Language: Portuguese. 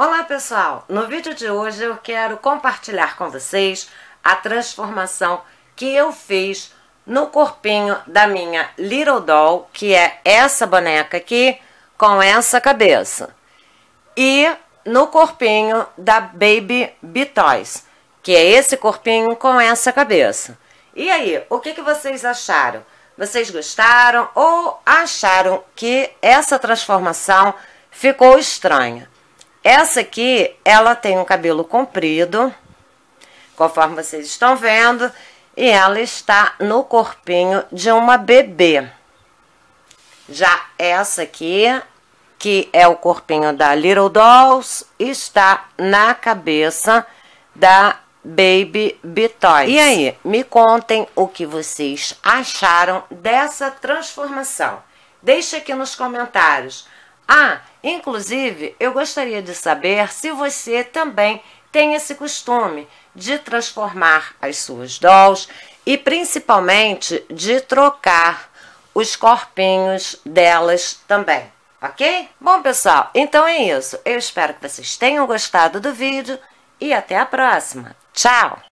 Olá pessoal, no vídeo de hoje eu quero compartilhar com vocês a transformação que eu fiz no corpinho da minha Little Doll, que é essa boneca aqui com essa cabeça, e no corpinho da Baby Bitoys, que é esse corpinho com essa cabeça. E aí, o que, que vocês acharam? Vocês gostaram ou acharam que essa transformação ficou estranha? Essa aqui, ela tem um cabelo comprido, conforme vocês estão vendo, e ela está no corpinho de uma bebê. Já essa aqui, que é o corpinho da Little Dolls, está na cabeça da Baby Bitoys. E aí, me contem o que vocês acharam dessa transformação. Deixe aqui nos comentários. Ah, inclusive, eu gostaria de saber se você também tem esse costume de transformar as suas dolls e principalmente de trocar os corpinhos delas também, ok? Bom, pessoal, então é isso. Eu espero que vocês tenham gostado do vídeo e até a próxima. Tchau!